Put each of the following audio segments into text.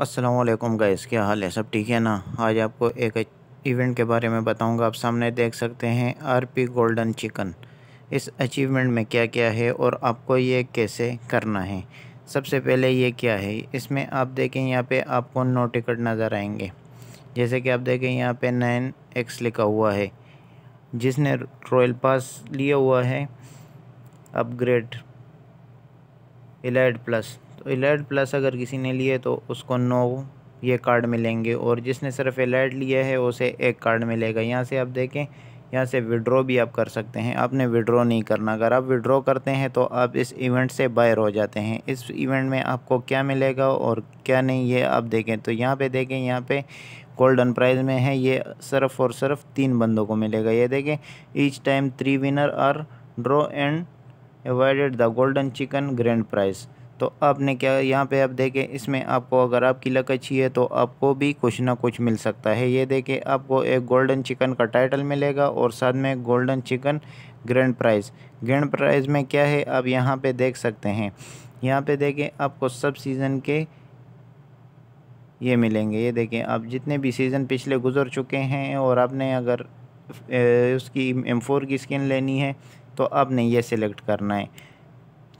असलकम गाइस क्या हाल है सब ठीक है ना आज आपको एक इवेंट के बारे में बताऊंगा आप सामने देख सकते हैं आरपी गोल्डन चिकन इस अचीवमेंट में क्या क्या है और आपको ये कैसे करना है सबसे पहले ये क्या है इसमें आप देखें यहाँ पे आपको नो टिकट नज़र आएंगे जैसे कि आप देखें यहाँ पे नाइन एक्स लिखा हुआ है जिसने रॉयल पास लिया हुआ है अपग्रेड इलेड प्लस तो इलेड प्लस अगर किसी ने लिए तो उसको नौ ये कार्ड मिलेंगे और जिसने सिर्फ एलेट लिया है उसे एक कार्ड मिलेगा यहाँ से आप देखें यहाँ से विड्रॉ भी आप कर सकते हैं आपने विड्रॉ नहीं करना अगर आप विड्रॉ करते हैं तो आप इस इवेंट से बाहर हो जाते हैं इस इवेंट में आपको क्या मिलेगा और क्या नहीं ये आप देखें तो यहाँ पे देखें यहाँ पे गोल्डन प्राइज में है ये सिर्फ और सिर्फ तीन बंदों को मिलेगा ये देखें each time three winner are draw and awarded the golden chicken grand prize तो आपने क्या यहाँ पे आप देखें इसमें आपको अगर आपकी लक अच्छी है तो आपको भी कुछ ना कुछ मिल सकता है ये देखें आपको एक गोल्डन चिकन का टाइटल मिलेगा और साथ में golden chicken grand prize grand prize में क्या है आप यहाँ पे देख सकते हैं यहाँ पे देखें आपको सब सीज़न के ये मिलेंगे ये देखें आप जितने भी सीज़न पिछले गुजर चुके हैं और आपने अगर उसकी एम की स्किन लेनी है तो आपने ये सिलेक्ट करना है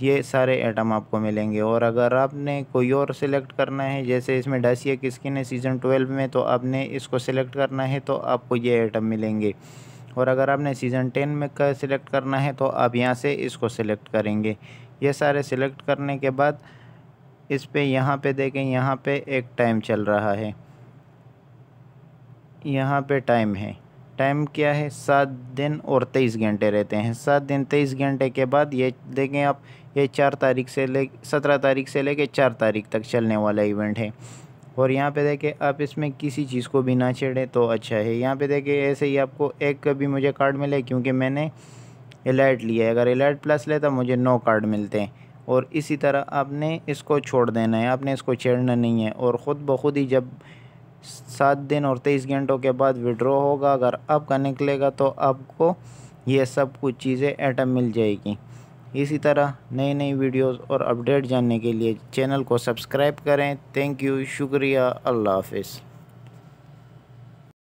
ये सारे आइटम आपको मिलेंगे और अगर आपने कोई और सिलेक्ट करना है जैसे इसमें डासिया की स्किन है सीज़न ट्वेल्व में तो आपने इसको सिलेक्ट करना है तो आपको ये आइटम मिलेंगे और अगर आपने सीज़न टेन में का सिलेक्ट करना है तो आप यहाँ से इसको सिलेक्ट करेंगे ये सारे सिलेक्ट करने के बाद इस पर यहाँ पे देखें यहाँ पे एक टाइम चल रहा है यहाँ पे टाइम है टाइम क्या है सात दिन और तेईस घंटे रहते हैं सात दिन तेईस घंटे के बाद ये देखें आप ये चार तारीख से ले सत्रह तारीख से लेके चार तारीख तक चलने वाला इवेंट है और यहाँ पे देखें आप इसमें किसी चीज़ को भी ना छेड़ें तो अच्छा है यहाँ पे देखें ऐसे ही आपको एक का भी मुझे कार्ड मिले क्योंकि मैंने एलाइट लिया है अगर एलाइट प्लस लेता मुझे नौ कार्ड मिलते हैं और इसी तरह आपने इसको छोड़ देना है आपने इसको छेड़ना नहीं है और ख़ुद ब खुद ही जब सात दिन और तेईस घंटों के बाद विड्रॉ होगा अगर आपका निकलेगा तो आपको ये सब कुछ चीज़ें एटम मिल जाएगी इसी तरह नई नई वीडियोस और अपडेट जानने के लिए चैनल को सब्सक्राइब करें थैंक यू शुक्रिया अल्लाह हाफिज़